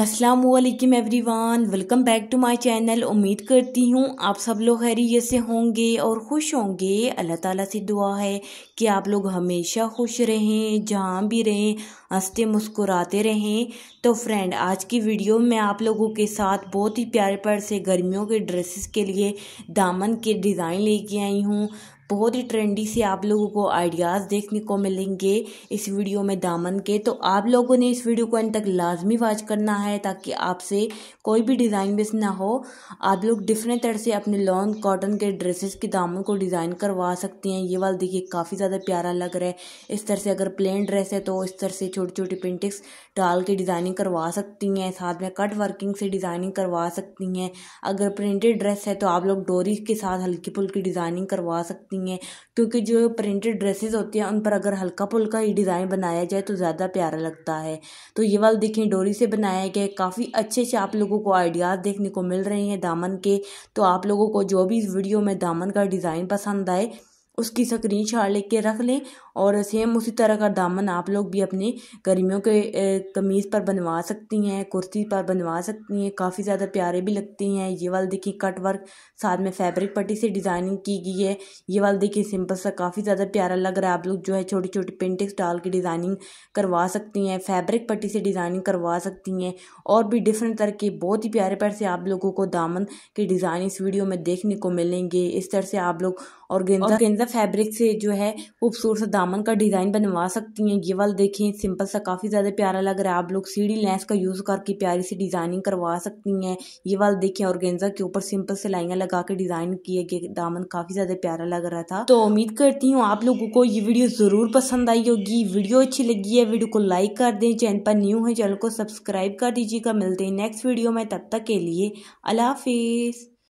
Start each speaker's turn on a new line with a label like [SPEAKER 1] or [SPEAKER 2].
[SPEAKER 1] Aslam every one welcome back to my channel उम्मीद करती हूँ आप सब लोग खैरियत से होंगे और खुश होंगे अल्लाह ताला से दुआ है कि आप लोग हमेशा खुश रहें जहाँ भी रहें हंसते मुस्कुराते रहें तो फ्रेंड आज की वीडियो में आप लोगों के साथ बहुत ही प्यारे प्यार से गर्मियों के ड्रेसेस के लिए दामन के डिज़ाइन लेके आई हूँ बहुत ही ट्रेंडी से आप लोगों को आइडियाज़ देखने को मिलेंगे इस वीडियो में दामन के तो आप लोगों ने इस वीडियो को अंत तक लाजमी वाच करना है ताकि आपसे कोई भी डिज़ाइन मिस ना हो आप लोग डिफरेंट तरह से अपने लॉन्ग कॉटन के ड्रेसेस के दामन को डिज़ाइन करवा सकते हैं ये वाला देखिए काफ़ी ज़्यादा प्यारा लग रहा है इस तरह से अगर प्लेन ड्रेस है तो इस तरह से छोटी छोटी पेंटिंग्स डाल के डिज़ाइनिंग करवा सकती हैं साथ में कट वर्किंग से डिज़ाइनिंग करवा सकती हैं अगर प्रिंटेड ड्रेस है तो आप लोग डोरी के साथ हल्की फुल्की डिज़ाइनिंग करवा सकती हैं नहीं है क्योंकि जो प्रिंटेड ड्रेसेस होती हैं उन पर अगर हल्का फुल्का ही डिज़ाइन बनाया जाए तो ज़्यादा प्यारा लगता है तो ये वाला देखें डोरी से बनाया गया काफ़ी अच्छे से आप लोगों को आइडियाज़ देखने को मिल रहे हैं दामन के तो आप लोगों को जो भी इस वीडियो में दामन का डिज़ाइन पसंद आए उसकी स्क्रीन शॉट ले कर रख लें और सेम उसी तरह का दामन आप लोग भी अपने गर्मियों के कमीज़ पर बनवा सकती हैं कुर्ती पर बनवा सकती हैं काफ़ी ज़्यादा प्यारे भी लगती हैं ये वाला देखिए कट वर्क साथ में फैब्रिक पट्टी से डिज़ाइनिंग की गई है ये वाला देखिए सिंपल सा काफ़ी ज़्यादा प्यारा लग रहा है आप लोग जो है छोटी छोटी पेंटिंग्स डाल के डिज़ाइनिंग करवा सकती हैं फैब्रिक पट्टी से डिज़ाइनिंग करवा सकती हैं और भी डिफरेंट तरह के बहुत ही प्यारे प्यार से आप लोगों को दामन के डिज़ाइन इस वीडियो में देखने को मिलेंगे इस तरह से आप लोग और गेंदा गेंदा फैब्रिक से जो है खूबसूरत दामन का डिज़ाइन बनवा सकती हैं ये वाला देखें सिंपल सा काफ़ी ज़्यादा प्यारा लग रहा है आप लोग सीढ़ी लेंस का यूज़ करके प्यारी सी डिज़ाइनिंग करवा सकती हैं ये वाला देखें और गेंदा के ऊपर सिंपल सिलाइयाँ लगा के डिज़ाइन किए गए दामन काफ़ी ज़्यादा प्यारा लग रहा था तो उम्मीद करती हूँ आप लोगों को ये वीडियो ज़रूर पसंद आई होगी वीडियो अच्छी लगी है वीडियो को लाइक कर दें चैनल पर न्यू है चैनल को सब्सक्राइब कर दीजिएगा मिलते हैं नेक्स्ट वीडियो में तब तक के लिए अल्लाह हाफिज़